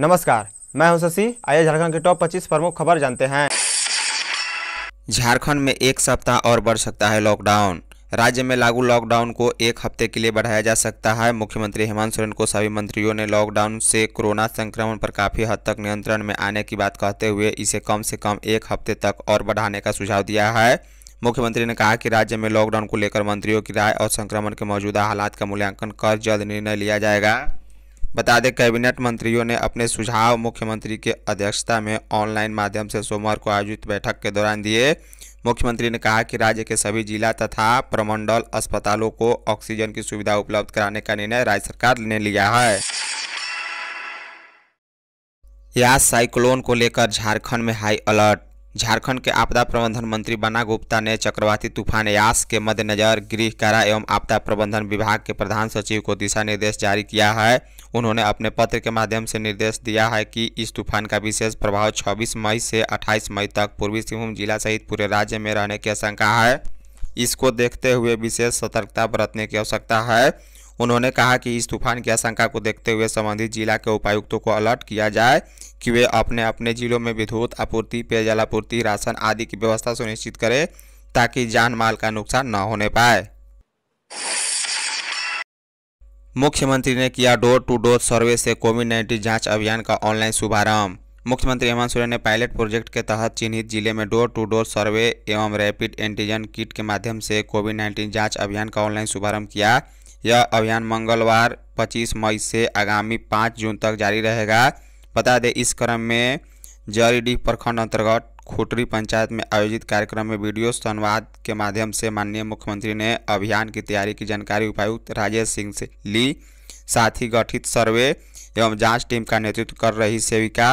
नमस्कार मैं हूं शशि आइए झारखंड के टॉप 25 प्रमुख खबर जानते हैं झारखंड में एक सप्ताह और बढ़ सकता है लॉकडाउन राज्य में लागू लॉकडाउन को एक हफ्ते के लिए बढ़ाया जा सकता है मुख्यमंत्री हेमंत सोरेन को सभी मंत्रियों ने लॉकडाउन से कोरोना संक्रमण पर काफ़ी हद तक नियंत्रण में आने की बात कहते हुए इसे कम से कम एक हफ्ते तक और बढ़ाने का सुझाव दिया है मुख्यमंत्री ने कहा कि राज्य में लॉकडाउन को लेकर मंत्रियों की राय और संक्रमण के मौजूदा हालात का मूल्यांकन कर जल्द निर्णय लिया जाएगा बता दें कैबिनेट मंत्रियों ने अपने सुझाव मुख्यमंत्री के अध्यक्षता में ऑनलाइन माध्यम से सोमवार को आयोजित बैठक के दौरान दिए मुख्यमंत्री ने कहा कि राज्य के सभी जिला तथा प्रमंडल अस्पतालों को ऑक्सीजन की सुविधा उपलब्ध कराने का निर्णय राज्य सरकार ने लिया है या साइक्लोन को लेकर झारखंड में हाई अलर्ट झारखंड के आपदा प्रबंधन मंत्री बना गुप्ता ने चक्रवाती तूफान यास के मद्देनजर गृह कारा एवं आपदा प्रबंधन विभाग के प्रधान सचिव को दिशा निर्देश जारी किया है उन्होंने अपने पत्र के माध्यम से निर्देश दिया है कि इस तूफान का विशेष प्रभाव 26 मई से 28 मई तक पूर्वी सिंहभूम जिला सहित पूरे राज्य में रहने की आशंका है इसको देखते हुए विशेष सतर्कता बरतने की आवश्यकता है उन्होंने कहा कि इस तूफान की आशंका को देखते हुए संबंधित जिला के उपायुक्तों को अलर्ट किया जाए कि वे अपने अपने जिलों में विद्युत आपूर्ति पेयजल आपूर्ति राशन आदि की व्यवस्था सुनिश्चित करें ताकि जान माल का नुकसान न होने पाए मुख्यमंत्री ने किया डोर टू डोर सर्वे से कोविड नाइन्टीन जांच अभियान का ऑनलाइन शुभारंभ मुख्यमंत्री हेमंत सोरेन ने पायलट प्रोजेक्ट के तहत चिन्हित जिले में डोर टू डोर सर्वे एवं रैपिड एंटीजन किट के माध्यम से कोविड नाइन्टीन जांच अभियान का ऑनलाइन शुभारंभ किया यह अभियान मंगलवार 25 मई से आगामी 5 जून तक जारी रहेगा बता दें इस क्रम में जरीडी प्रखंड अंतर्गत खुटरी पंचायत में आयोजित कार्यक्रम में वीडियो संवाद के माध्यम से माननीय मुख्यमंत्री ने अभियान की तैयारी की जानकारी उपायुक्त राजेश सिंह से ली साथ ही गठित सर्वे एवं जांच टीम का नेतृत्व कर रही सेविका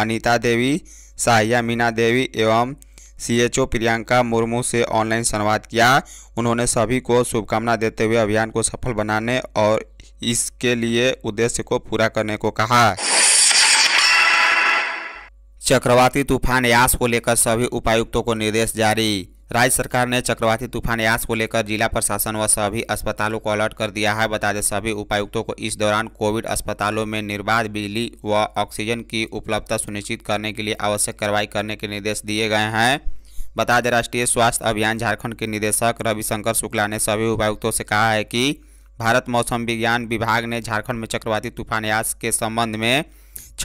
अनीता देवी साहिया मीना देवी एवं सीएचओ प्रियंका मुर्मू से ऑनलाइन संवाद किया उन्होंने सभी को शुभकामना देते हुए अभियान को सफल बनाने और इसके लिए उद्देश्य को पूरा करने को कहा चक्रवाती तूफान यास को लेकर सभी उपायुक्तों को निर्देश जारी राज्य सरकार ने चक्रवाती तूफान यास को लेकर जिला प्रशासन व सभी अस्पतालों को अलर्ट कर दिया है बता दें सभी उपायुक्तों को इस दौरान कोविड अस्पतालों में निर्बाध बिजली व ऑक्सीजन की उपलब्धता सुनिश्चित करने के लिए आवश्यक कार्रवाई करने के निर्देश दिए गए हैं बता दें राष्ट्रीय स्वास्थ्य अभियान झारखंड के निदेशक रविशंकर शुक्ला ने सभी उपायुक्तों से कहा है कि भारत मौसम विज्ञान विभाग ने झारखंड में चक्रवाती तूफान यास के संबंध में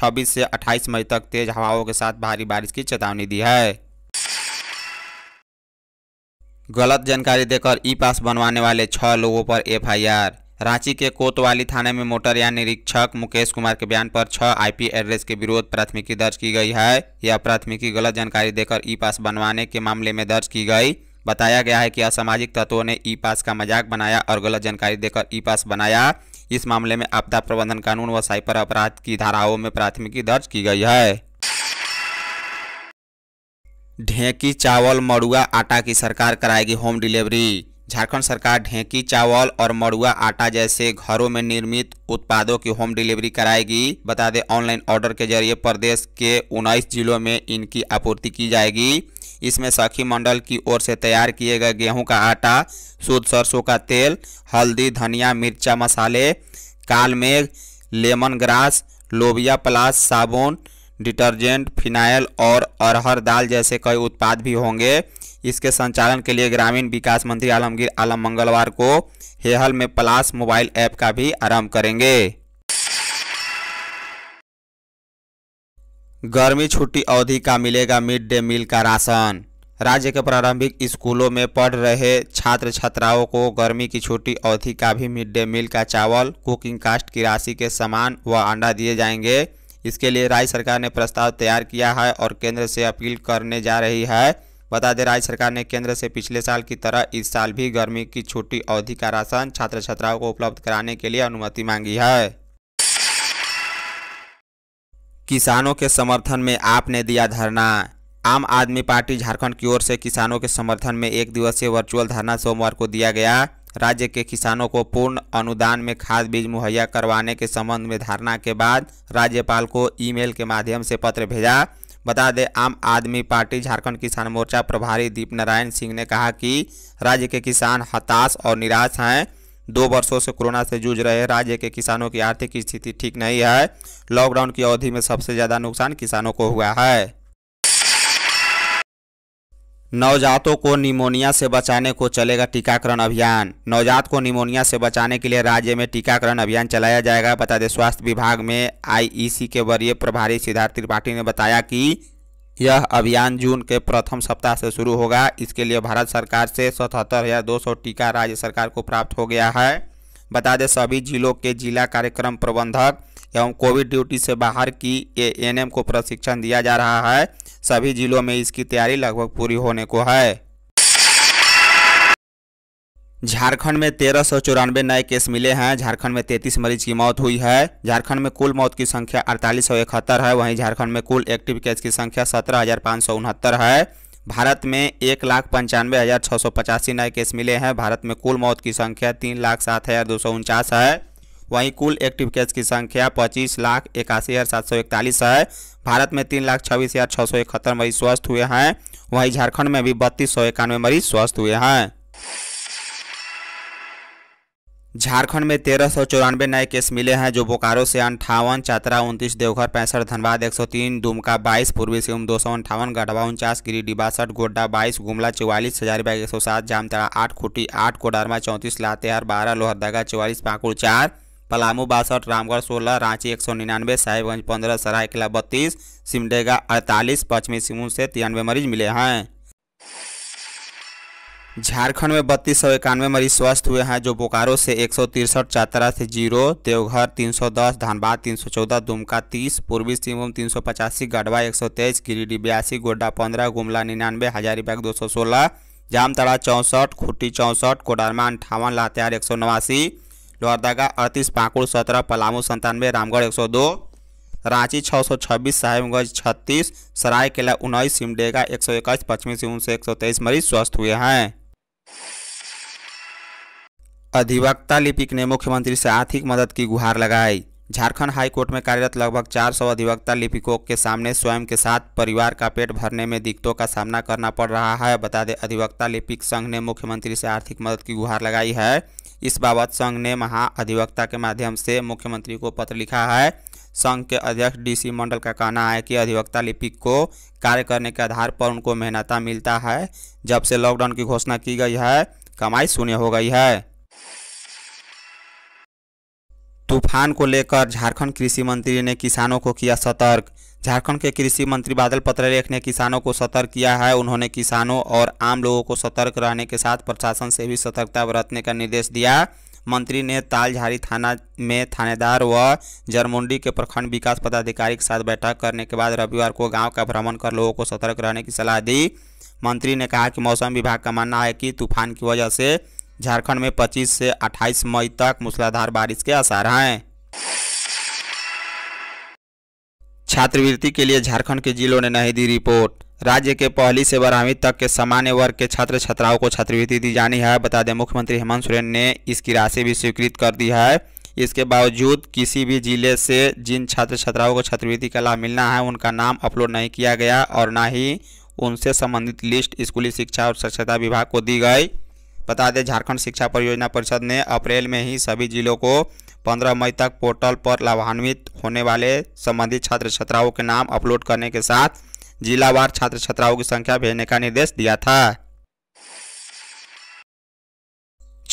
26 से 28 मई तक तेज हवाओं के साथ भारी बारिश की चेतावनी दी है गलत जानकारी देकर ई पास बनवाने वाले छह लोगों पर एफआईआर रांची के कोतवाली थाने में मोटर यान निरीक्षक मुकेश कुमार के बयान पर छह आईपी एड्रेस के विरोध प्राथमिकी दर्ज की गई है यह प्राथमिकी गलत जानकारी देकर ई पास बनवाने के मामले में दर्ज की गई बताया गया है कि असामाजिक तत्वों ने ई पास का मजाक बनाया और गलत जानकारी देकर ई पास बनाया इस मामले में आपदा प्रबंधन कानून व साइबर अपराध की धाराओं में प्राथमिकी दर्ज की गई है ढेंकी चावल मड़ुआ आटा की सरकार कराएगी होम डिलीवरी झारखंड सरकार ढेंकी चावल और मड़ुआ आटा जैसे घरों में निर्मित उत्पादों की होम डिलीवरी कराएगी बता दें ऑनलाइन ऑर्डर के जरिए प्रदेश के उन्नीस जिलों में इनकी आपूर्ति की जाएगी इसमें सखी मंडल की ओर से तैयार किए गए गेहूं का आटा शुद्ध सरसों का तेल हल्दी धनिया मिर्चा मसाले काल मेघ लेमन ग्रास लोबिया प्लास साबुन डिटर्जेंट फिनाइल और अरहर दाल जैसे कई उत्पाद भी होंगे इसके संचालन के लिए ग्रामीण विकास मंत्री आलमगीर आलम मंगलवार को हेहल में प्लास मोबाइल ऐप का भी आरंभ करेंगे गर्मी छुट्टी अवधि का मिलेगा मिड डे मील का राशन राज्य के प्रारंभिक स्कूलों में पढ़ रहे छात्र छात्राओं को गर्मी की छुट्टी अवधि का भी मिड डे मील का चावल कुकिंग कास्ट की राशि के सामान व अंडा दिए जाएंगे इसके लिए राज्य सरकार ने प्रस्ताव तैयार किया है और केंद्र से अपील करने जा रही है बता दें राज्य सरकार ने केंद्र से पिछले साल की तरह इस साल भी गर्मी की छुट्टी अवधि का राशन छात्र छात्राओं को उपलब्ध कराने के लिए अनुमति मांगी है किसानों के समर्थन में आपने दिया धरना आम आदमी पार्टी झारखंड की ओर से किसानों के समर्थन में एक दिवसीय वर्चुअल धरना सोमवार को दिया गया राज्य के किसानों को पूर्ण अनुदान में खाद बीज मुहैया करवाने के संबंध में धारणा के बाद राज्यपाल को ईमेल के माध्यम से पत्र भेजा बता दें आम आदमी पार्टी झारखंड किसान मोर्चा प्रभारी दीप नारायण सिंह ने कहा कि राज्य के किसान हताश और निराश हैं दो वर्षों से कोरोना से जूझ रहे राज्य के किसानों की आर्थिक स्थिति ठीक नहीं है लॉकडाउन की अवधि में सबसे ज़्यादा नुकसान किसानों को हुआ है नवजातों को निमोनिया से बचाने को चलेगा टीकाकरण अभियान नवजात को निमोनिया से बचाने के लिए राज्य में टीकाकरण अभियान चलाया जाएगा बता दें स्वास्थ्य विभाग में आईईसी के वरीय प्रभारी सिद्धार्थ त्रिपाठी ने बताया कि यह अभियान जून के प्रथम सप्ताह से शुरू होगा इसके लिए भारत सरकार से सतहत्तर हज़ार दो सौ टीका राज्य सरकार को प्राप्त हो गया है बता दें सभी जिलों के जिला कार्यक्रम प्रबंधक एवं कोविड ड्यूटी से बाहर की ए एन एम को प्रशिक्षण दिया जा रहा है सभी जिलों में इसकी तैयारी लगभग पूरी होने को है झारखंड में तेरह सौ चौरानवे नए केस मिले हैं झारखंड में तैतीस मरीज की मौत हुई है झारखंड में कुल मौत की संख्या अड़तालीस सौ इकहत्तर है वहीं झारखंड में कुल एक्टिव केस की संख्या सत्रह हजार पाँच सौ उनहत्तर है भारत में एक लाख पंचानवे हज़ार छः सौ पचासी नए केस मिले हैं भारत में कुल मौत की संख्या तीन लाख सात हज़ार दो सौ उनचास है वहीं कुल एक्टिव केस की संख्या पच्चीस लाख इक्यासी हज़ार सात सौ इकतालीस है भारत में तीन लाख छब्बीस हज़ार छह सौ इकहत्तर मरीज स्वस्थ हुए हैं वहीं झारखंड में भी बत्तीस सौ इक्यानवे मरीज स्वस्थ हुए हैं झारखंड में तेरह सौ चौरानवे नए केस मिले हैं जो बोकारो से अंठावन चतरा उनतीस देवघर पैंसठ धनबाद एक सौ तीन दुमका बाईस पूर्वी सिंहभूम दो सौ अंठावन गढ़वा उनचास गिरिडीह बासठ गोड्डा बाईस गुमला चौवालीस हजारीबाग एक सौ सात जामतरा आठ खुटी आठ कोडरमा चौंतीस लातेहार बारह लोहरदगा चौवालीस पाकुड़ चार पलामू बासठ रामगढ़ सोलह रांची एक सौ निन्यानवे साहिबगंज पंद्रह सरायकला बत्तीस सिमडेगा अड़तालीस पश्चिमी सिंहभूम से तिरानवे मरीज मिले हैं झारखंड में बत्तीस सौ इक्यानवे मरीज स्वस्थ हुए हैं जो बोकारो से एक सौ तिरसठ चातरा से जीरो देवघर तीन सौ दस धनबाद तीन सौ चौदह दुमका तीस पूर्वी सिंहभूम तीन सौ पचासी गढ़वा एक सौ तेईस गिरिडीह बयासी गोड्डा पंद्रह गुमला निन्यानवे हजारीबाग दो सौ सोलह जामतड़ा चौंसठ खुट्टी चौंसठ कोडरमा अंठावन लातेहार एक सौ नवासी लोहरदगा अड़तीस पाकुड़ सत्रह पलामू संतानवे रामगढ़ एक सौ दो रांची छः सौ छब्बीस साहिबगंज छत्तीस सरायकेला उन्नीस सिमडेगा एक सौ इक्कीस पश्चिमी सिंह से एक सौ तेईस मरीज स्वस्थ हुए हैं अधिवक्ता लिपिक ने मुख्यमंत्री से आर्थिक मदद की गुहार लगाई झारखंड हाई कोर्ट में कार्यरत लगभग 400 अधिवक्ता लिपिकों के सामने स्वयं के साथ परिवार का पेट भरने में दिक्कतों का सामना करना पड़ रहा है बता दें अधिवक्ता लिपिक संघ ने मुख्यमंत्री से आर्थिक मदद की गुहार लगाई है इस बाबत संघ ने महाअधिवक्ता के माध्यम से मुख्यमंत्री को पत्र लिखा है संघ के अध्यक्ष डीसी मंडल का कहना है कि अधिवक्ता लिपिक को कार्य करने के आधार पर उनको मेहनता मिलता है जब से लॉकडाउन की घोषणा की गई है कमाई शून्य हो गई है तूफान को लेकर झारखंड कृषि मंत्री ने किसानों को किया सतर्क झारखंड के कृषि मंत्री बादल पत्रलेख ने किसानों को सतर्क किया है उन्होंने किसानों और आम लोगों को सतर्क रहने के साथ प्रशासन से भी सतर्कता बरतने का निर्देश दिया मंत्री ने तालझारी थाना में थानेदार व जरमुंडी के प्रखंड विकास पदाधिकारी के साथ बैठक करने के बाद रविवार को गांव का भ्रमण कर लोगों को सतर्क रहने की सलाह दी मंत्री ने कहा कि मौसम विभाग का मानना है कि तूफान की वजह से झारखंड में 25 से 28 मई तक मूसलाधार बारिश के आसार हैं छात्रवृत्ति के लिए झारखंड के जिलों ने नहीं दी रिपोर्ट राज्य के पहली से बारहवीं तक के सामान्य वर्ग के छात्र छात्राओं को छात्रवृत्ति दी जानी है बता दें मुख्यमंत्री हेमंत सोरेन ने इसकी राशि भी स्वीकृत कर दी है इसके बावजूद किसी भी जिले से जिन छात्र छात्राओं को छात्रवृत्ति का लाभ मिलना है उनका नाम अपलोड नहीं किया गया और ना ही उनसे संबंधित लिस्ट स्कूली शिक्षा और स्वच्छता विभाग को दी गई बता दें झारखंड शिक्षा परियोजना परिषद ने अप्रैल में ही सभी जिलों को 15 मई तक पोर्टल पर लाभान्वित होने वाले संबंधित छात्र छात्राओं के नाम अपलोड करने के साथ जिलावार छात्र छात्राओं की संख्या भेजने का निर्देश दिया था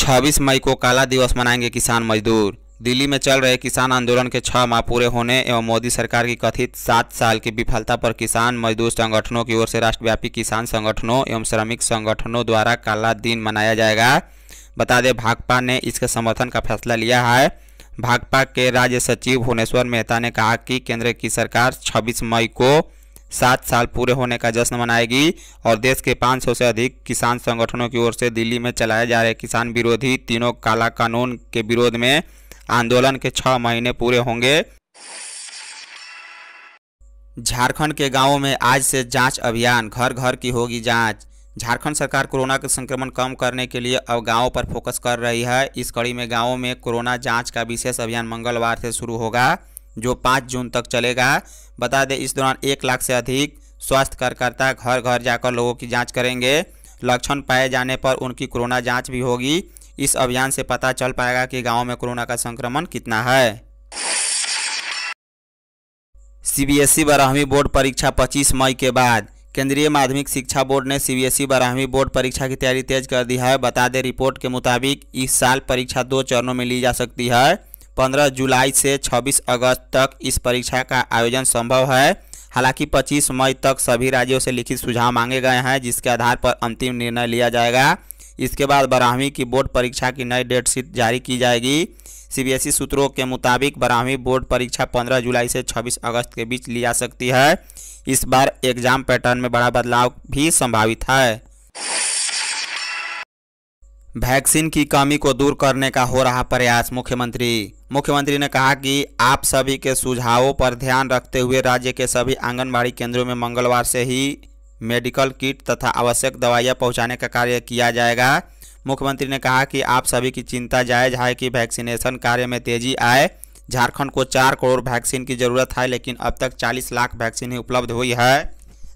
26 मई को काला दिवस मनाएंगे किसान मजदूर दिल्ली में चल रहे किसान आंदोलन के छह माह पूरे होने एवं मोदी सरकार की कथित सात साल की विफलता पर किसान मजदूर संगठनों की ओर से राष्ट्रव्यापी किसान संगठनों एवं श्रमिक संगठनों द्वारा काला दिन मनाया जाएगा बता दें भाकपा ने इसके समर्थन का फैसला लिया है भाकपा के राज्य सचिव भुवनेश्वर मेहता ने कहा कि केंद्र की सरकार छब्बीस मई को सात साल पूरे होने का जश्न मनाएगी और देश के 500 से अधिक किसान संगठनों की ओर से दिल्ली में चलाए जा रहे किसान विरोधी तीनों काला कानून के विरोध में आंदोलन के छह महीने पूरे होंगे झारखंड के गांवों में आज से जांच अभियान घर घर की होगी जांच झारखंड सरकार कोरोना के संक्रमण कम करने के लिए अब गांवों पर फोकस कर रही है इस कड़ी में गांवों में कोरोना जांच का विशेष अभियान मंगलवार से शुरू होगा जो 5 जून तक चलेगा बता दें इस दौरान एक लाख से अधिक स्वास्थ्य कार्यकर्ता घर घर जाकर लोगों की जाँच करेंगे लक्षण पाए जाने पर उनकी कोरोना जाँच भी होगी इस अभियान से पता चल पाएगा कि गाँव में कोरोना का संक्रमण कितना है सीबीएसई बारहवीं बोर्ड परीक्षा 25 मई के बाद केंद्रीय माध्यमिक शिक्षा बोर्ड ने सीबीएसई बारहवीं बोर्ड परीक्षा की तैयारी तेज कर दी है बता दें रिपोर्ट के मुताबिक इस साल परीक्षा दो चरणों में ली जा सकती है 15 जुलाई से 26 अगस्त तक इस परीक्षा का आयोजन संभव है हालांकि 25 मई तक सभी राज्यों से लिखित सुझाव मांगे गए हैं जिसके आधार पर अंतिम निर्णय लिया जाएगा इसके बाद बारहवीं की बोर्ड परीक्षा की नई डेटशीट जारी की जाएगी सीबीएसई सूत्रों के मुताबिक बारहवीं बोर्ड परीक्षा 15 जुलाई से 26 अगस्त के बीच ली जा सकती है इस बार एग्जाम पैटर्न में बड़ा बदलाव भी संभावित है वैक्सीन की कमी को दूर करने का हो रहा प्रयास मुख्यमंत्री मुख्यमंत्री ने कहा कि आप सभी के सुझावों पर ध्यान रखते हुए राज्य के सभी आंगनबाड़ी केंद्रों में मंगलवार से ही मेडिकल किट तथा आवश्यक दवाइयाँ पहुँचाने का कार्य किया जाएगा मुख्यमंत्री ने कहा कि आप सभी की चिंता जायज है कि वैक्सीनेशन कार्य में तेजी आए झारखंड को चार करोड़ वैक्सीन की जरूरत है लेकिन अब तक चालीस लाख वैक्सीन ही उपलब्ध हुई है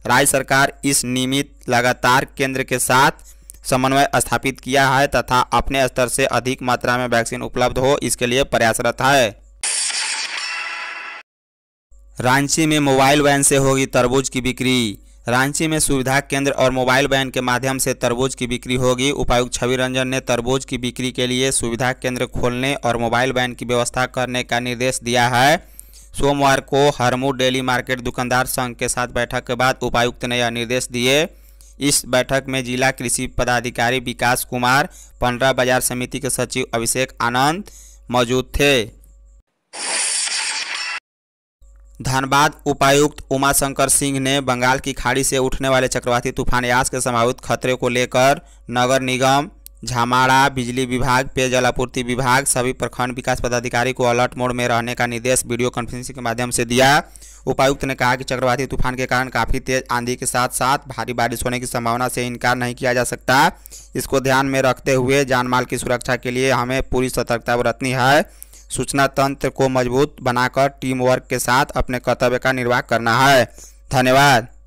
राज्य सरकार इस निमित्त लगातार केंद्र के साथ समन्वय स्थापित किया है तथा अपने स्तर से अधिक मात्रा में वैक्सीन उपलब्ध हो इसके लिए प्रयासरत है रांची में मोबाइल वैन से होगी तरबूज की बिक्री रांची में सुविधा केंद्र और मोबाइल वैन के माध्यम से तरबूज की बिक्री होगी उपायुक्त छवि रंजन ने तरबूज की बिक्री के लिए सुविधा केंद्र खोलने और मोबाइल वैन की व्यवस्था करने का निर्देश दिया है सोमवार को हरमू डेली मार्केट दुकानदार संघ के साथ बैठक के बाद उपायुक्त ने यह निर्देश दिए इस बैठक में जिला कृषि पदाधिकारी विकास कुमार पंडरा बाजार समिति के सचिव अभिषेक आनंद मौजूद थे धनबाद उपायुक्त उमाशंकर सिंह ने बंगाल की खाड़ी से उठने वाले चक्रवाती तूफान यास के समावित खतरे को लेकर नगर निगम झामाड़ा बिजली विभाग पेयजल आपूर्ति विभाग सभी प्रखंड विकास पदाधिकारी को अलर्ट मोड में रहने का निर्देश वीडियो कॉन्फ्रेंसिंग के माध्यम से दिया उपायुक्त ने कहा कि चक्रवाती तूफान के कारण काफ़ी तेज आंधी के साथ साथ भारी बारिश होने की संभावना से इनकार नहीं किया जा सकता इसको ध्यान में रखते हुए जानमाल की सुरक्षा के लिए हमें पूरी सतर्कता बरतनी है सूचना तंत्र को मजबूत बनाकर टीम वर्क के साथ अपने कर्तव्य का निर्वाह करना है धन्यवाद